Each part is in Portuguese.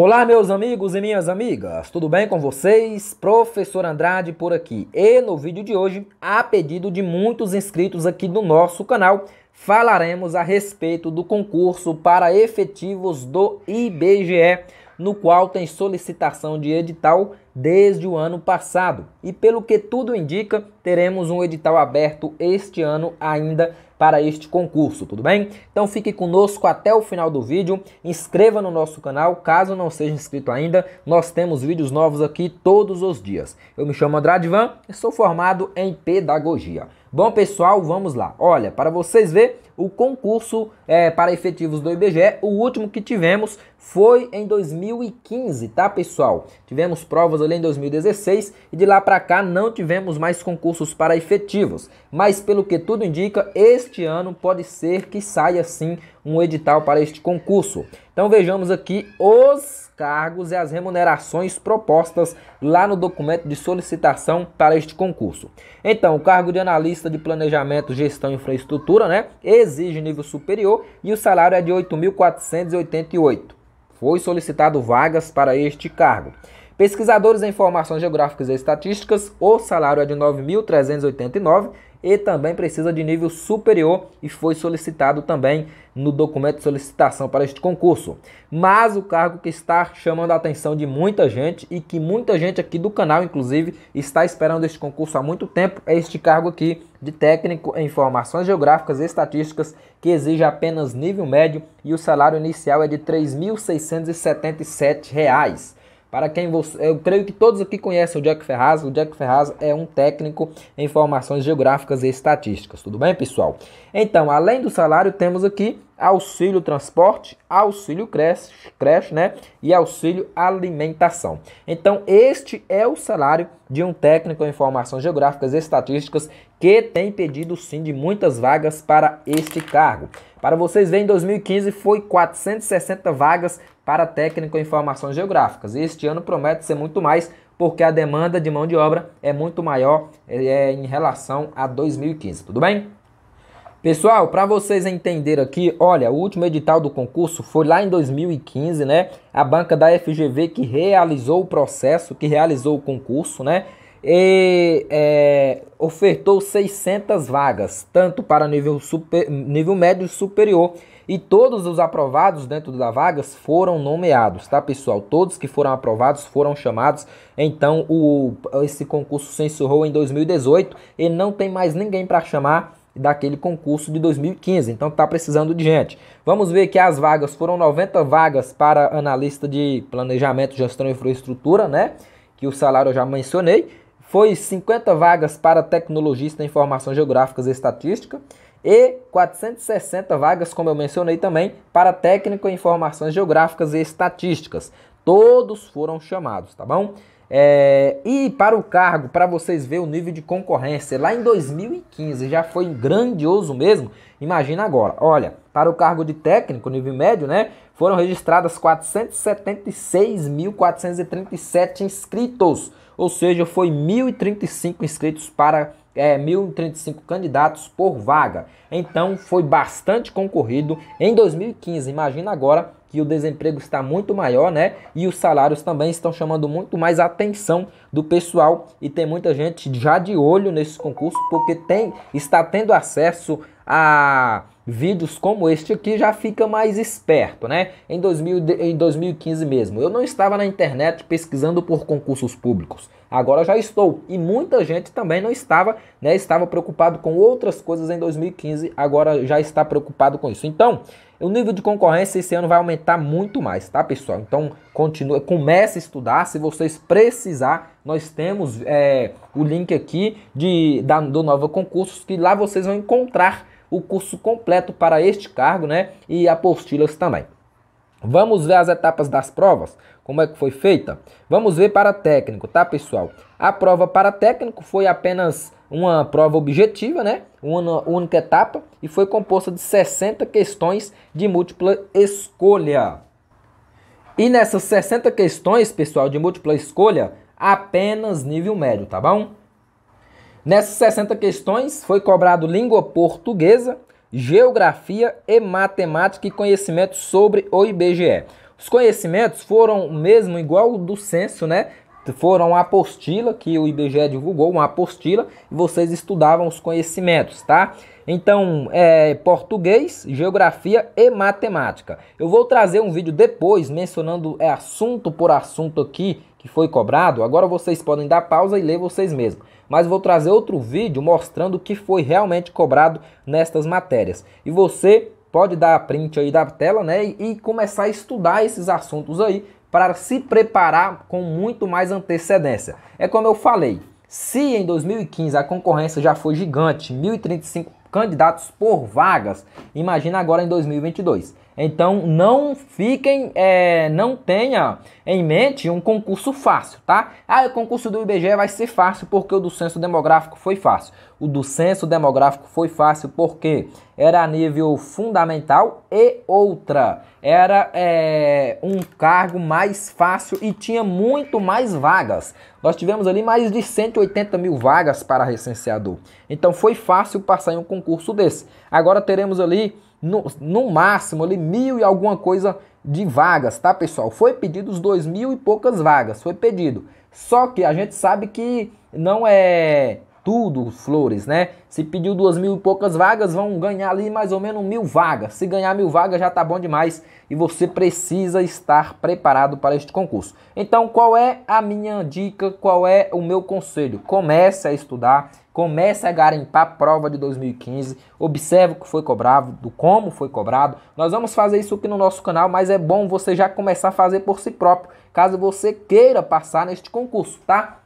Olá, meus amigos e minhas amigas, tudo bem com vocês? Professor Andrade por aqui. E no vídeo de hoje, a pedido de muitos inscritos aqui do nosso canal, falaremos a respeito do concurso para efetivos do IBGE, no qual tem solicitação de edital desde o ano passado. E pelo que tudo indica, teremos um edital aberto este ano ainda para este concurso, tudo bem? Então fique conosco até o final do vídeo, inscreva no nosso canal, caso não seja inscrito ainda, nós temos vídeos novos aqui todos os dias. Eu me chamo Andrade Van e sou formado em Pedagogia. Bom, pessoal, vamos lá. Olha, para vocês ver, o concurso é, para efetivos do IBGE, o último que tivemos foi em 2015, tá, pessoal? Tivemos provas ali em 2016 e de lá para cá não tivemos mais concursos para efetivos. Mas pelo que tudo indica, este ano pode ser que saia sim um edital para este concurso. Então vejamos aqui os cargos e as remunerações propostas lá no documento de solicitação para este concurso. Então, o cargo de analista de planejamento, gestão e infraestrutura, né, exige nível superior e o salário é de 8.488. Foi solicitado vagas para este cargo. Pesquisadores em informações geográficas e estatísticas, o salário é de 9.389 e também precisa de nível superior e foi solicitado também no documento de solicitação para este concurso. Mas o cargo que está chamando a atenção de muita gente e que muita gente aqui do canal, inclusive, está esperando este concurso há muito tempo é este cargo aqui de técnico em informações geográficas e estatísticas que exige apenas nível médio e o salário inicial é de R$ 3.677. Para quem você, eu creio que todos aqui conhecem o Jack Ferraz. O Jack Ferraz é um técnico em informações geográficas e estatísticas. Tudo bem, pessoal? Então, além do salário, temos aqui auxílio transporte, auxílio creche, creche, né? E auxílio alimentação. Então, este é o salário de um técnico em informações geográficas e estatísticas que tem pedido sim de muitas vagas para este cargo. Para vocês verem, em 2015 foi 460 vagas para técnico em informações geográficas. este ano promete ser muito mais, porque a demanda de mão de obra é muito maior eh, é, em relação a 2015. Tudo bem? Pessoal, para vocês entenderem aqui, olha, o último edital do concurso foi lá em 2015, né? A banca da FGV que realizou o processo, que realizou o concurso, né? e é, ofertou 600 vagas, tanto para nível, super, nível médio e superior, e todos os aprovados dentro das vagas foram nomeados, tá pessoal? Todos que foram aprovados foram chamados, então o, esse concurso se encerrou em 2018 e não tem mais ninguém para chamar daquele concurso de 2015, então tá precisando de gente. Vamos ver que as vagas foram 90 vagas para analista de planejamento, gestão e infraestrutura, né? Que o salário eu já mencionei foi 50 vagas para tecnologista em informações geográficas e estatística e 460 vagas, como eu mencionei também, para técnico em informações geográficas e estatísticas. Todos foram chamados, tá bom? É, e para o cargo, para vocês verem o nível de concorrência, lá em 2015 já foi grandioso mesmo. Imagina agora. Olha, para o cargo de técnico, nível médio, né? Foram registradas 476.437 inscritos. Ou seja, foi 1.035 inscritos para é, 1.035 candidatos por vaga. Então foi bastante concorrido em 2015. Imagina agora que o desemprego está muito maior, né? E os salários também estão chamando muito mais a atenção do pessoal e tem muita gente já de olho nesse concurso porque tem está tendo acesso a vídeos como este aqui, já fica mais esperto, né? Em, 2000, em 2015 mesmo, eu não estava na internet pesquisando por concursos públicos. Agora já estou. E muita gente também não estava, né? Estava preocupado com outras coisas em 2015, agora já está preocupado com isso. Então, o nível de concorrência esse ano vai aumentar muito mais, tá, pessoal? Então, continue, comece a estudar. Se vocês precisar, nós temos é, o link aqui de, da, do Nova Concursos, que lá vocês vão encontrar o curso completo para este cargo, né? E apostilas também. Vamos ver as etapas das provas, como é que foi feita? Vamos ver para técnico, tá, pessoal? A prova para técnico foi apenas uma prova objetiva, né? Uma única etapa e foi composta de 60 questões de múltipla escolha. E nessas 60 questões, pessoal, de múltipla escolha, apenas nível médio, tá bom? Nessas 60 questões foi cobrado língua portuguesa, geografia e matemática e conhecimentos sobre o IBGE. Os conhecimentos foram mesmo igual do censo, né? Foram a apostila que o IBGE divulgou, uma apostila, e vocês estudavam os conhecimentos, tá? Então, é, português, geografia e matemática. Eu vou trazer um vídeo depois mencionando é, assunto por assunto aqui que foi cobrado. Agora vocês podem dar pausa e ler vocês mesmos mas vou trazer outro vídeo mostrando o que foi realmente cobrado nestas matérias. E você pode dar a print aí da tela, né, e começar a estudar esses assuntos aí para se preparar com muito mais antecedência. É como eu falei, se em 2015 a concorrência já foi gigante, 1035 candidatos por vagas, imagina agora em 2022. Então não fiquem, é, não tenha em mente um concurso fácil, tá? Ah, o concurso do IBGE vai ser fácil porque o do censo demográfico foi fácil. O do censo demográfico foi fácil porque era a nível fundamental e outra. Era é, um cargo mais fácil e tinha muito mais vagas. Nós tivemos ali mais de 180 mil vagas para recenseador. Então foi fácil passar em um concurso desse. Agora teremos ali no, no máximo ali mil e alguma coisa de vagas, tá pessoal? Foi pedido os dois mil e poucas vagas, foi pedido. Só que a gente sabe que não é tudo flores, né? Se pediu duas mil e poucas vagas, vão ganhar ali mais ou menos mil vagas. Se ganhar mil vagas já tá bom demais e você precisa estar preparado para este concurso. Então, qual é a minha dica? Qual é o meu conselho? Comece a estudar Comece a garimpar a prova de 2015, observe o que foi cobrado, do como foi cobrado. Nós vamos fazer isso aqui no nosso canal, mas é bom você já começar a fazer por si próprio, caso você queira passar neste concurso, tá?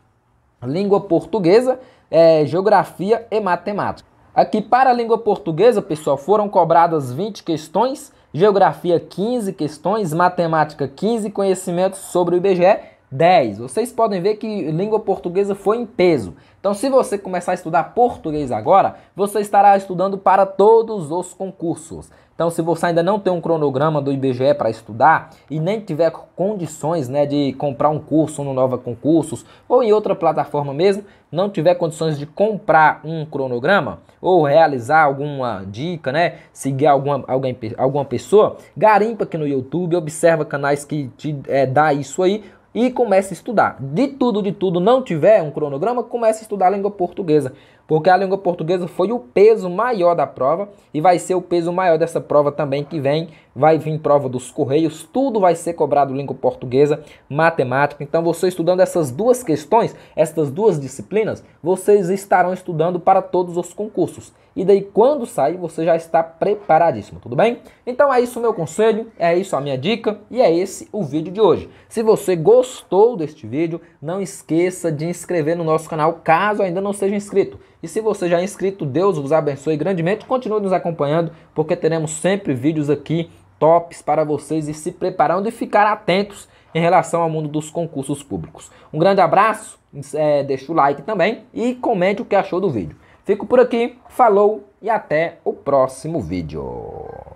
Língua portuguesa, é, geografia e matemática. Aqui para a língua portuguesa, pessoal, foram cobradas 20 questões, geografia 15 questões, matemática 15, conhecimentos sobre o IBGE 10. Vocês podem ver que língua portuguesa foi em peso. Então, se você começar a estudar português agora, você estará estudando para todos os concursos. Então, se você ainda não tem um cronograma do IBGE para estudar e nem tiver condições né, de comprar um curso no Nova Concursos ou em outra plataforma mesmo, não tiver condições de comprar um cronograma ou realizar alguma dica, né, seguir alguma, alguém, alguma pessoa, garimpa aqui no YouTube, observa canais que te é, dá isso aí e comece a estudar. De tudo, de tudo, não tiver um cronograma, comece a estudar a língua portuguesa porque a língua portuguesa foi o peso maior da prova e vai ser o peso maior dessa prova também que vem. Vai vir prova dos Correios, tudo vai ser cobrado língua portuguesa, matemática. Então, você estudando essas duas questões, essas duas disciplinas, vocês estarão estudando para todos os concursos. E daí, quando sair, você já está preparadíssimo, tudo bem? Então, é isso o meu conselho, é isso a minha dica e é esse o vídeo de hoje. Se você gostou deste vídeo, não esqueça de inscrever no nosso canal caso ainda não seja inscrito. E se você já é inscrito, Deus vos abençoe grandemente. Continue nos acompanhando, porque teremos sempre vídeos aqui tops para vocês e se preparando e ficar atentos em relação ao mundo dos concursos públicos. Um grande abraço, é, deixa o like também e comente o que achou do vídeo. Fico por aqui, falou e até o próximo vídeo.